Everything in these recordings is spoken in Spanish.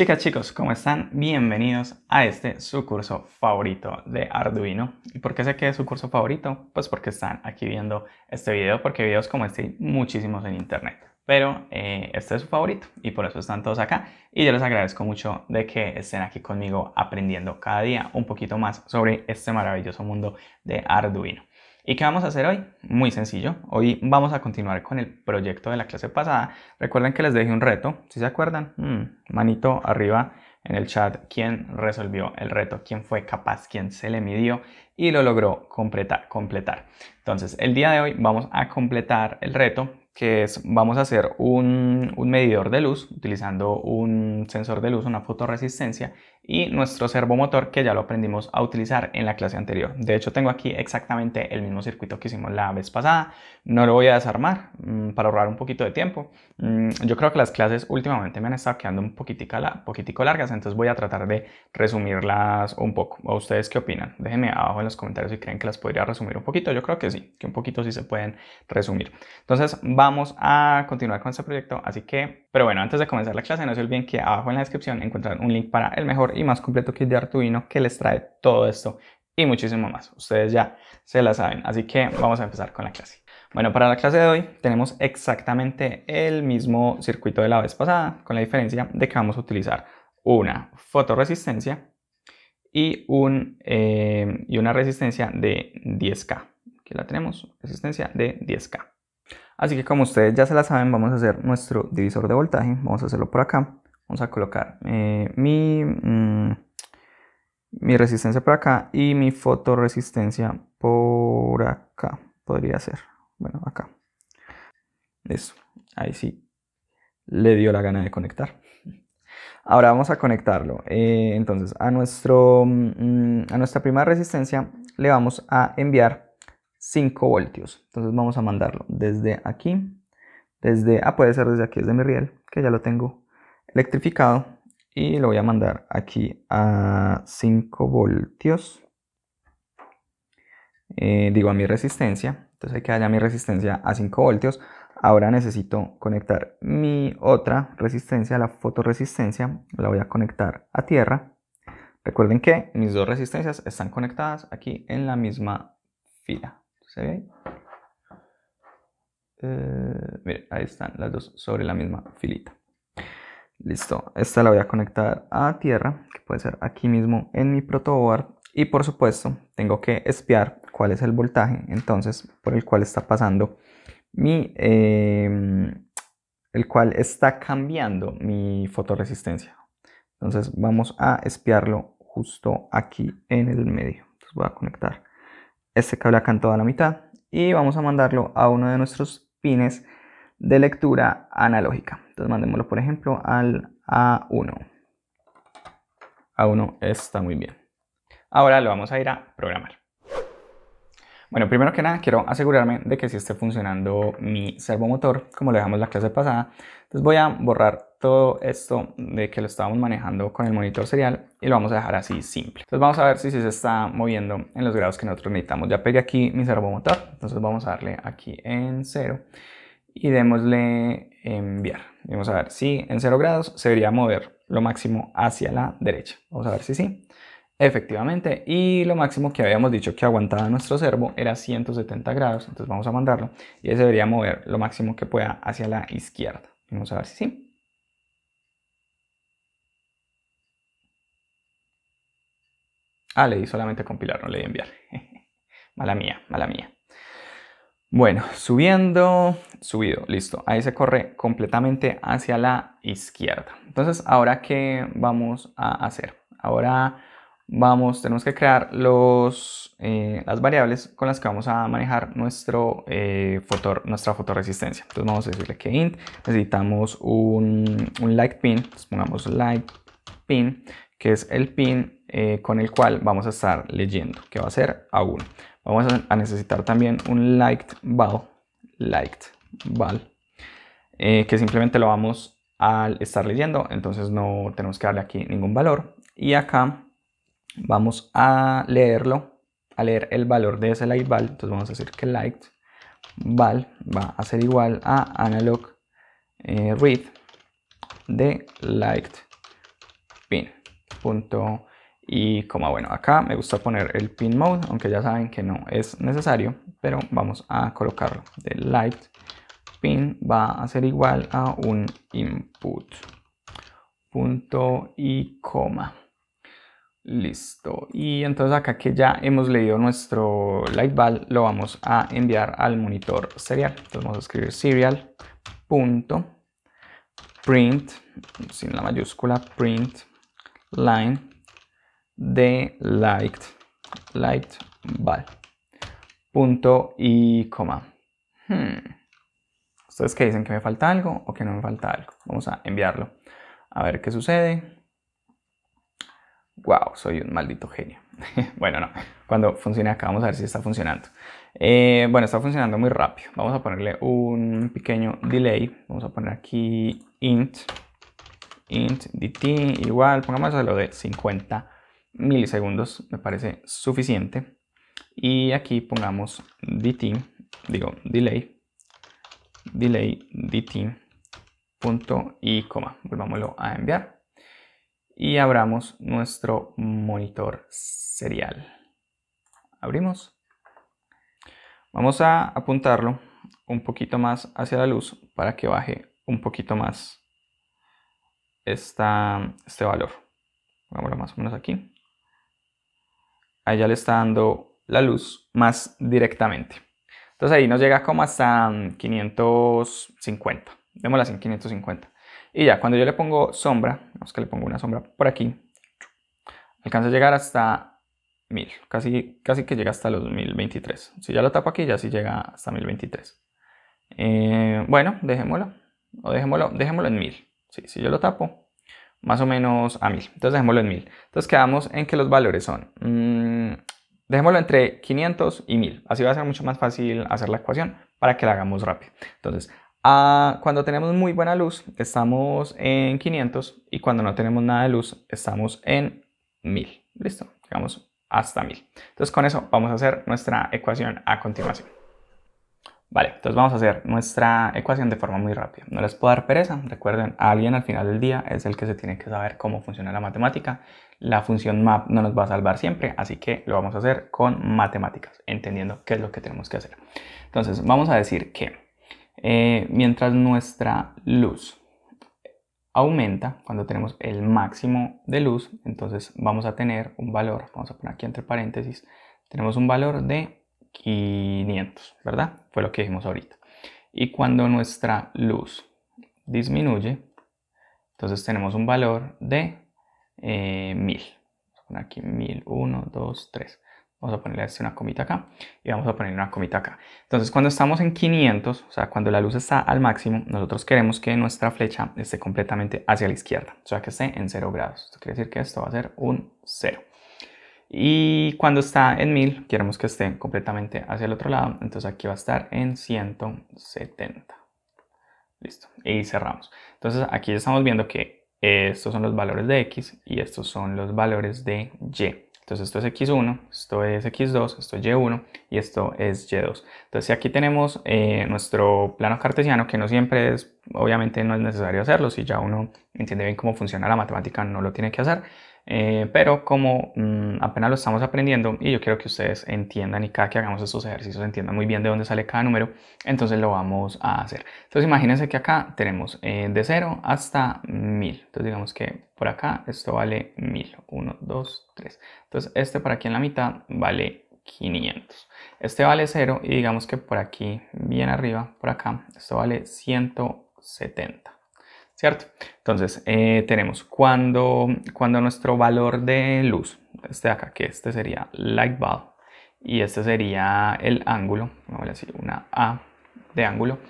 Chicas, chicos, ¿cómo están? Bienvenidos a este su curso favorito de Arduino. ¿Y por qué sé que es su curso favorito? Pues porque están aquí viendo este video, porque videos como este hay muchísimos en internet. Pero eh, este es su favorito y por eso están todos acá. Y yo les agradezco mucho de que estén aquí conmigo aprendiendo cada día un poquito más sobre este maravilloso mundo de Arduino. ¿Y qué vamos a hacer hoy? Muy sencillo. Hoy vamos a continuar con el proyecto de la clase pasada. Recuerden que les dejé un reto, si se acuerdan, mm, manito arriba en el chat quién resolvió el reto, quién fue capaz, quién se le midió y lo logró completar. completar. Entonces, el día de hoy vamos a completar el reto que es, vamos a hacer un, un medidor de luz utilizando un sensor de luz, una fotoresistencia y nuestro servomotor que ya lo aprendimos a utilizar en la clase anterior. De hecho tengo aquí exactamente el mismo circuito que hicimos la vez pasada, no lo voy a desarmar mm, para ahorrar un poquito de tiempo. Mm, yo creo que las clases últimamente me han estado quedando un la, poquitico largas, entonces voy a tratar de resumirlas un poco. ustedes qué opinan? Déjenme abajo en los comentarios si creen que las podría resumir un poquito, yo creo que sí, que un poquito sí se pueden resumir. Entonces vamos a continuar con este proyecto, así que pero bueno, antes de comenzar la clase, no se olviden que abajo en la descripción encuentran un link para el mejor y más completo kit de Arduino que les trae todo esto y muchísimo más. Ustedes ya se la saben, así que vamos a empezar con la clase. Bueno, para la clase de hoy tenemos exactamente el mismo circuito de la vez pasada, con la diferencia de que vamos a utilizar una fotoresistencia y, un, eh, y una resistencia de 10K. Aquí la tenemos, resistencia de 10K. Así que como ustedes ya se la saben, vamos a hacer nuestro divisor de voltaje. Vamos a hacerlo por acá. Vamos a colocar eh, mm, mi, resistencia por acá y mi fotoresistencia por acá. Podría ser. Bueno, acá. Eso, Ahí sí le dio la gana de conectar. Ahora vamos a conectarlo. Eh, entonces a, nuestro, mm, a nuestra primera resistencia le vamos a enviar 5 voltios. Entonces vamos a mandarlo desde aquí, desde, ah, puede ser desde aquí, desde mi riel, que ya lo tengo electrificado. Y lo voy a mandar aquí a 5 voltios. Eh, digo a mi resistencia. Entonces hay que hallar mi resistencia a 5 voltios. Ahora necesito conectar mi otra resistencia, la fotoresistencia. La voy a conectar a tierra. Recuerden que mis dos resistencias están conectadas aquí en la misma fila. ¿Se ve eh, ahí? están las dos sobre la misma filita. Listo, esta la voy a conectar a tierra, que puede ser aquí mismo en mi protoboard. Y por supuesto, tengo que espiar cuál es el voltaje, entonces, por el cual está pasando mi... Em, el cual está cambiando mi fotoresistencia. Entonces vamos a espiarlo justo aquí en el medio. Entonces voy a conectar este cable acá en toda la mitad y vamos a mandarlo a uno de nuestros pines de lectura analógica. Entonces mandémoslo por ejemplo al A1. A1 está muy bien. Ahora lo vamos a ir a programar. Bueno, primero que nada quiero asegurarme de que sí esté funcionando mi servomotor, como lo dejamos la clase pasada. Entonces voy a borrar todo esto de que lo estábamos manejando con el monitor serial y lo vamos a dejar así simple. Entonces vamos a ver si se está moviendo en los grados que nosotros necesitamos. Ya pegué aquí mi servomotor, entonces vamos a darle aquí en cero y démosle enviar. Vamos a ver si en cero grados se debería mover lo máximo hacia la derecha. Vamos a ver si sí. Efectivamente, y lo máximo que habíamos dicho que aguantaba nuestro servo era 170 grados, entonces vamos a mandarlo y se debería mover lo máximo que pueda hacia la izquierda. Vamos a ver si sí. Ah, le di solamente compilar, no le di enviar. mala mía, mala mía. Bueno, subiendo, subido, listo. Ahí se corre completamente hacia la izquierda. Entonces, ¿ahora qué vamos a hacer? Ahora vamos, tenemos que crear los, eh, las variables con las que vamos a manejar nuestro, eh, nuestra fotoresistencia. Entonces vamos a decirle que int, necesitamos un, un light pin, pongamos light pin, que es el pin eh, con el cual vamos a estar leyendo, que va a ser a 1. Vamos a, necesitar también un light val, light val, que simplemente lo vamos al estar leyendo, entonces no tenemos que darle aquí ningún valor. Y acá Vamos a leerlo, a leer el valor de ese light val. Entonces vamos a decir que light val va a ser igual a analog eh, read de light pin. Punto y como bueno, acá me gusta poner el pin mode, aunque ya saben que no es necesario, pero vamos a colocarlo. De light pin va a ser igual a un input. Punto y coma. Listo. Y entonces acá que ya hemos leído nuestro lightval, lo vamos a enviar al monitor serial. Entonces vamos a escribir serial punto print sin la mayúscula print line de light light val punto y coma hmm. ustedes que dicen que me falta algo o que no me falta algo vamos a enviarlo a ver qué sucede wow, soy un maldito genio. bueno, no, cuando funcione acá vamos a ver si está funcionando. Eh, bueno, está funcionando muy rápido. Vamos a ponerle un pequeño delay. Vamos a poner aquí int, int dt igual, pongamos lo de 50 milisegundos, me parece suficiente. Y aquí pongamos dt, digo delay, delay dt punto y coma. Volvámoslo a enviar y abramos nuestro monitor serial. Abrimos. Vamos a apuntarlo un poquito más hacia la luz para que baje un poquito más este valor. Vámonos más o menos aquí. Ahí ya le está dando la luz más directamente. Entonces ahí nos llega como hasta 550. Démosla en 550. Y ya, cuando yo le pongo sombra, vamos que le pongo una sombra por aquí, alcanza a llegar hasta 1000, casi, casi que llega hasta los 1023. Si ya lo tapo aquí, ya sí llega hasta 1023. Eh, bueno, dejémoslo, o dejémoslo, dejémoslo en 1000. Sí, si yo lo tapo, más o menos a 1000. Entonces dejémoslo en 1000. Entonces quedamos en que los valores son, mm, dejémoslo entre 500 y 1000. Así va a ser mucho más fácil hacer la ecuación para que la hagamos rápido. Entonces, cuando tenemos muy buena luz, estamos en 500 y cuando no tenemos nada de luz, estamos en 1000. Listo, llegamos hasta 1000. Entonces con eso vamos a hacer nuestra ecuación a continuación. Vale, entonces vamos a hacer nuestra ecuación de forma muy rápida. No les puedo dar pereza, recuerden, alguien al final del día es el que se tiene que saber cómo funciona la matemática. La función map no nos va a salvar siempre, así que lo vamos a hacer con matemáticas, entendiendo qué es lo que tenemos que hacer. Entonces vamos a decir que eh, mientras nuestra luz aumenta, cuando tenemos el máximo de luz, entonces vamos a tener un valor, vamos a poner aquí entre paréntesis, tenemos un valor de 500, ¿verdad? Fue lo que dijimos ahorita. Y cuando nuestra luz disminuye, entonces tenemos un valor de eh, 1000. Vamos aquí 1000, 1, 2, 3. Vamos a ponerle una comita acá y vamos a poner una comita acá. Entonces cuando estamos en 500, o sea, cuando la luz está al máximo, nosotros queremos que nuestra flecha esté completamente hacia la izquierda, o sea, que esté en 0 grados. Esto quiere decir que esto va a ser un 0. Y cuando está en 1000, queremos que esté completamente hacia el otro lado, entonces aquí va a estar en 170. Listo, y cerramos. Entonces aquí ya estamos viendo que estos son los valores de X y estos son los valores de Y. Entonces esto es X1, esto es X2, esto es Y1 y esto es Y2. Entonces aquí tenemos eh, nuestro plano cartesiano, que no siempre es, obviamente no es necesario hacerlo, si ya uno entiende bien cómo funciona la matemática no lo tiene que hacer, eh, pero como mm, apenas lo estamos aprendiendo y yo quiero que ustedes entiendan y cada que hagamos estos ejercicios entiendan muy bien de dónde sale cada número, entonces lo vamos a hacer. Entonces imagínense que acá tenemos eh, de 0 hasta 1000. Entonces digamos que por acá esto vale 1000. 1, 2, 3. Entonces este por aquí en la mitad vale 500. Este vale 0 y digamos que por aquí, bien arriba, por acá, esto vale 170. ¿cierto? Entonces, eh, tenemos cuando, cuando nuestro valor de luz, este de acá, que este sería light bulb, y este sería el ángulo, vamos a una A de ángulo.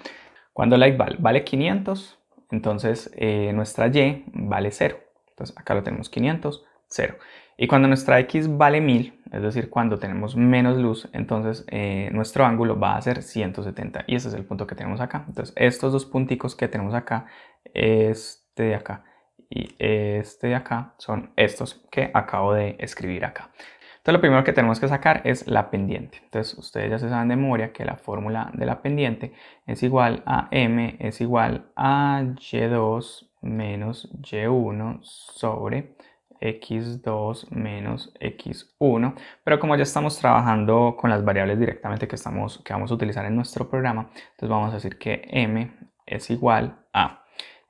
Cuando light bulb vale 500, entonces eh, nuestra Y vale 0. Entonces acá lo tenemos 500, 0. Y cuando nuestra X vale 1000, es decir, cuando tenemos menos luz, entonces eh, nuestro ángulo va a ser 170. Y ese es el punto que tenemos acá. Entonces estos dos punticos que tenemos acá, este de acá y este de acá, son estos que acabo de escribir acá. Entonces lo primero que tenemos que sacar es la pendiente. Entonces ustedes ya se saben de memoria que la fórmula de la pendiente es igual a m es igual a y2 menos y1 sobre x2 menos x1 pero como ya estamos trabajando con las variables directamente que, estamos, que vamos a utilizar en nuestro programa entonces vamos a decir que m es igual a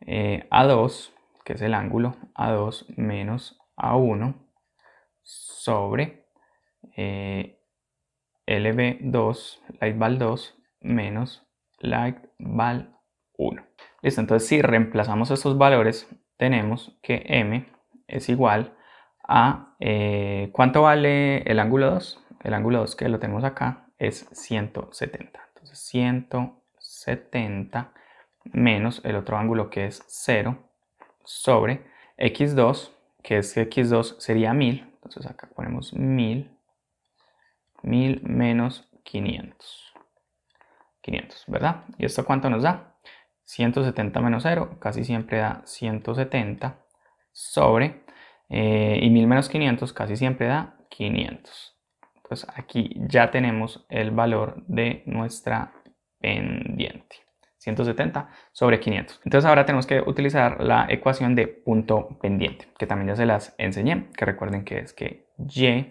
eh, a2 que es el ángulo a2 menos a1 sobre eh, lb2 lightval 2 menos light val 1 listo entonces si reemplazamos estos valores tenemos que m es igual a eh, cuánto vale el ángulo 2. El ángulo 2 que lo tenemos acá es 170. Entonces 170 menos el otro ángulo que es 0 sobre x2, que es que x2 sería 1000. Entonces acá ponemos 1000. 1000 menos 500. 500, ¿verdad? ¿Y esto cuánto nos da? 170 menos 0 casi siempre da 170 sobre eh, y 1000 menos 500 casi siempre da 500. Entonces aquí ya tenemos el valor de nuestra pendiente. 170 sobre 500. Entonces ahora tenemos que utilizar la ecuación de punto pendiente, que también ya se las enseñé, que recuerden que es que y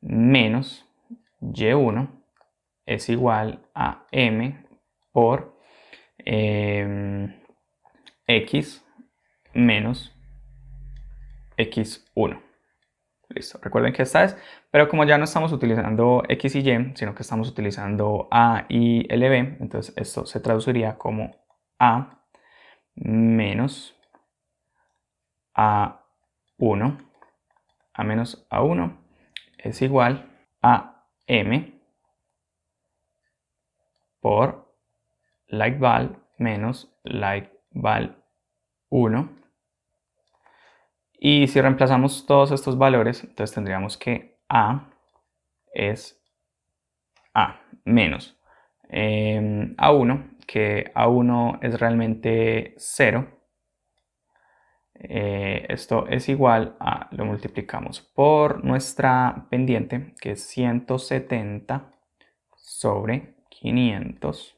menos y1 es igual a m por em, x menos x1. Listo, recuerden que esta es, pero como ya no estamos utilizando x y y, sino que estamos utilizando a y lb, entonces esto se traduciría como a menos a1, a menos a1 es igual a m por light val menos light val 1 y si reemplazamos todos estos valores, entonces tendríamos que A es A menos em, A1, que A1 es realmente 0. Eh, esto es igual a, lo multiplicamos por nuestra pendiente, que es 170 sobre 500.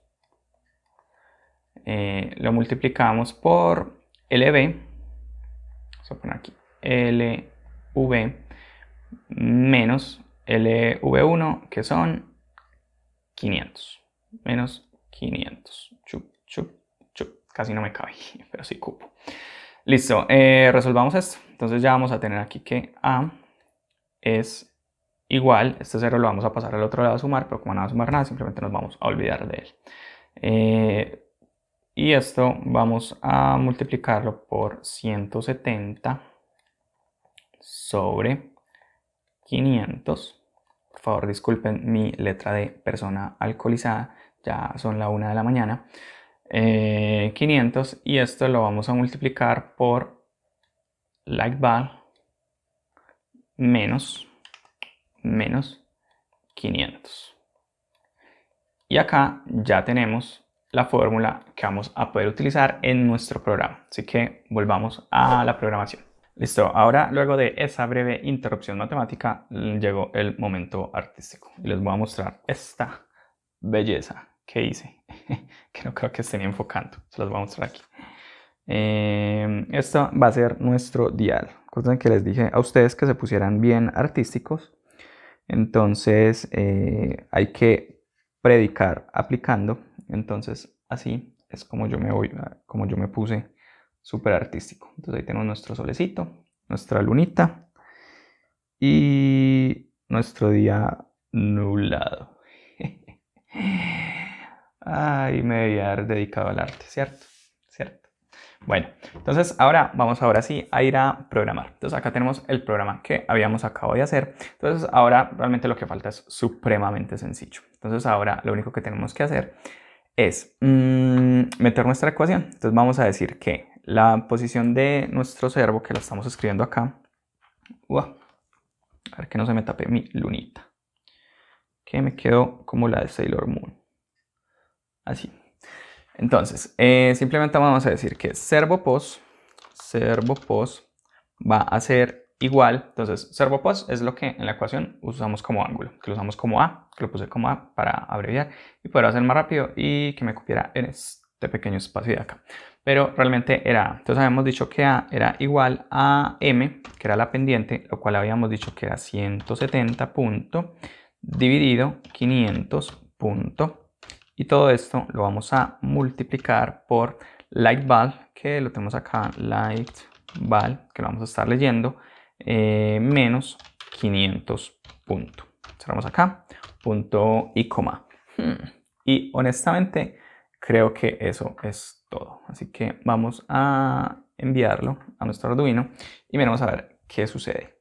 Eh, lo multiplicamos por LB, vamos a poner aquí LV menos LV1, que son 500. Menos 500. Chup, chup, chup. Casi no me cabe, pero sí cupo. Listo, eh, resolvamos esto. Entonces ya vamos a tener aquí que A es igual, este 0 lo vamos a pasar al otro lado a sumar, pero como no va a sumar nada, simplemente nos vamos a olvidar de él. Eh, y esto vamos a multiplicarlo por 170 sobre 500. Por favor, disculpen mi letra de persona alcoholizada, ya son la 1 de la mañana. 500 eh, y esto lo vamos a multiplicar por like bar menos menos 500 y acá ya tenemos la fórmula que vamos a poder utilizar en nuestro programa. Así que volvamos a la programación. Listo, ahora luego de esa breve interrupción matemática llegó el momento artístico. Y les voy a mostrar esta belleza que hice, que no creo que estén enfocando. Se las voy a mostrar aquí. Em, esto va a ser nuestro dial. Recuerden que les dije a ustedes que se pusieran bien artísticos. Entonces eh, hay que predicar aplicando entonces, así es como yo me voy, ah, como yo me puse súper artístico. Entonces ahí tenemos nuestro solecito, nuestra lunita y nuestro día nublado. Ay, me debía haber dedicado al arte, ¿cierto? ¿Cierto? Bueno, entonces ahora vamos ahora sí a ir a programar. Entonces acá tenemos el programa que habíamos acabado de hacer. Entonces ahora realmente lo que falta es supremamente sencillo. Entonces ahora lo único que tenemos que hacer es mm, meter nuestra ecuación. Entonces vamos a decir que la posición de nuestro servo, que la estamos escribiendo acá, a ver que no se me tape mi lunita, que me quedó como la de Sailor Moon. Así. Entonces, eh, simplemente vamos a decir que servo pos, servo pos va a ser igual, entonces servo post es lo que en la ecuación usamos como ángulo, que lo usamos como A, que lo puse como A para abreviar y poder hacer más rápido y que me copiara en este pequeño espacio de acá. Pero realmente era A. Entonces habíamos dicho que A era igual a M, que era la pendiente, lo cual habíamos dicho que era 170 punto dividido 500 punto. Y todo esto lo vamos a multiplicar por light lightval, que lo tenemos acá, light val que lo vamos a estar leyendo eh, menos 500 punto. Cerramos acá, punto y coma. Hmm. Y honestamente creo que eso es todo. Así que vamos a enviarlo a nuestro Arduino y miremos a ver qué sucede.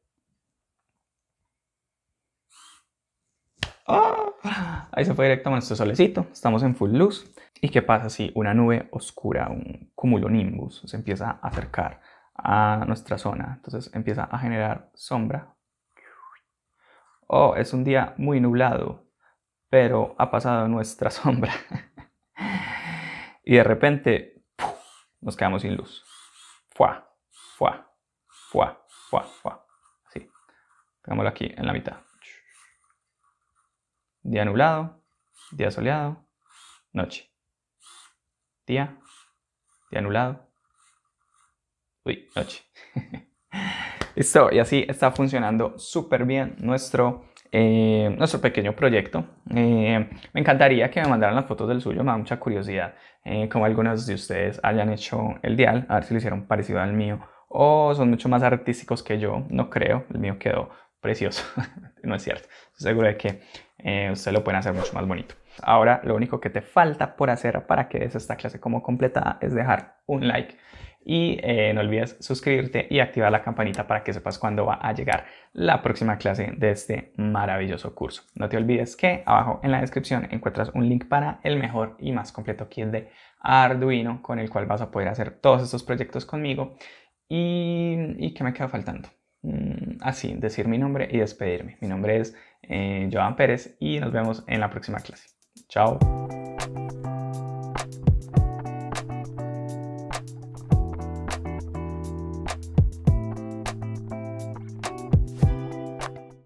Ah, ahí se fue directo a nuestro solecito, estamos en full luz. ¿Y qué pasa si una nube oscura, un cumulonimbus, se empieza a acercar a nuestra zona. Entonces empieza a generar sombra. Oh, es un día muy nublado, pero ha pasado nuestra sombra. y de repente nos quedamos sin luz. Fua, fua, fua, fua, fua. Así. aquí en la mitad. Día nublado, día soleado, noche. Día, día nublado, noche. Listo, y así está funcionando súper bien nuestro, eh, nuestro pequeño proyecto. Eh, me encantaría que me mandaran las fotos del suyo, me da mucha curiosidad eh, como algunos de ustedes hayan hecho el dial, a ver si lo hicieron parecido al mío o son mucho más artísticos que yo, no creo, el mío quedó precioso, no es cierto, seguro de que eh, ustedes lo pueden hacer mucho más bonito. Ahora lo único que te falta por hacer para que des esta clase como completada es dejar un like y eh, no olvides suscribirte y activar la campanita para que sepas cuándo va a llegar la próxima clase de este maravilloso curso. No te olvides que abajo en la descripción encuentras un link para el mejor y más completo kit de Arduino con el cual vas a poder hacer todos estos proyectos conmigo. ¿Y, qué me queda faltando? Mm, así, decir mi nombre y despedirme. Mi nombre es eh, Joan Pérez y nos vemos en la próxima clase. Chao.